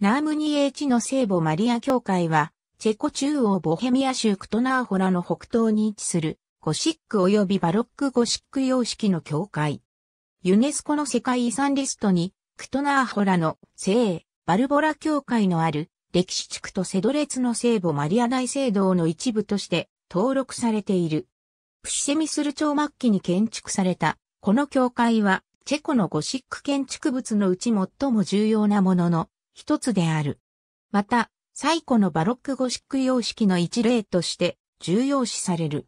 ナームニエーチの聖母マリア教会は、チェコ中央ボヘミア州クトナーホラの北東に位置する、ゴシック及びバロックゴシック様式の教会。ユネスコの世界遺産リストに、クトナーホラの聖、バルボラ教会のある、歴史地区とセドレツの聖母マリア大聖堂の一部として登録されている。プシセミスル朝末期に建築された、この教会は、チェコのゴシック建築物のうち最も重要なものの一つである。また、最古のバロックゴシック様式の一例として重要視される。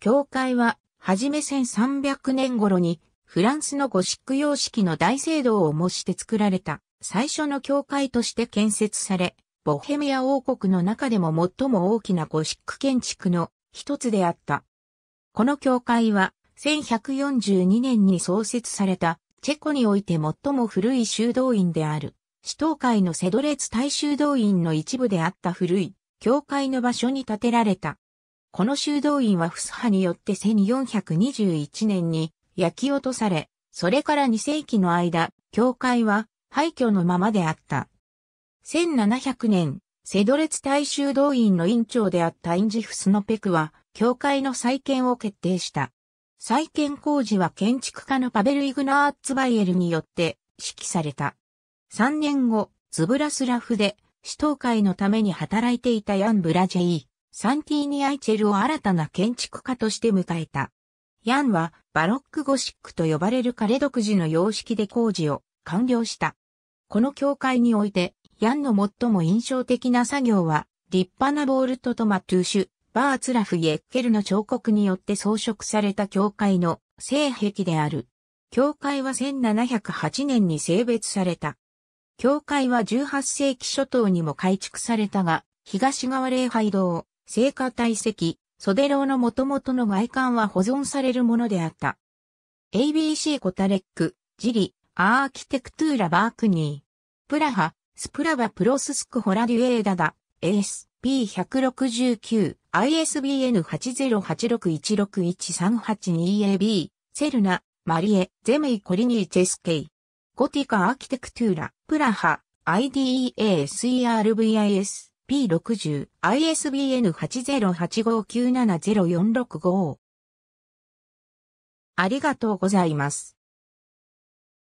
教会は、はじめ1300年頃に、フランスのゴシック様式の大聖堂を模して作られた最初の教会として建設され、ボヘミア王国の中でも最も大きなゴシック建築の一つであった。この教会は1142年に創設されたチェコにおいて最も古い修道院である。市東海のセドレツ大修道院の一部であった古い、教会の場所に建てられた。この修道院はフス派によって1421年に焼き落とされ、それから2世紀の間、教会は廃墟のままであった。1700年、セドレツ大修道院の院長であったインジフスノペクは、教会の再建を決定した。再建工事は建築家のパベル・イグナーツバイエルによって指揮された。3年後、ズブラスラフで、死闘会のために働いていたヤン・ブラジェイ、サンティーニ・アイチェルを新たな建築家として迎えた。ヤンは、バロック・ゴシックと呼ばれる彼独自の様式で工事を完了した。この教会において、ヤンの最も印象的な作業は、立派なボールトトマトゥーシュ、バーツラフ・イエッケルの彫刻によって装飾された教会の性壁である。教会は1708年に性別された。教会は18世紀初頭にも改築されたが、東側礼拝堂、聖火体積、袖楼の元々の外観は保存されるものであった。ABC コタレック、ジリ、アーキテクトゥーラバークニー。プラハ、スプラバプロススクホラデュエーダダ、ASP169、ISBN8086161382AB、セルナ、マリエ、ゼメイコリニーチェスケイ。ゴティカアーキテクトゥーラ、プラハ、IDEA-SERVIS、P60、ISBN 8085970465。ありがとうございます。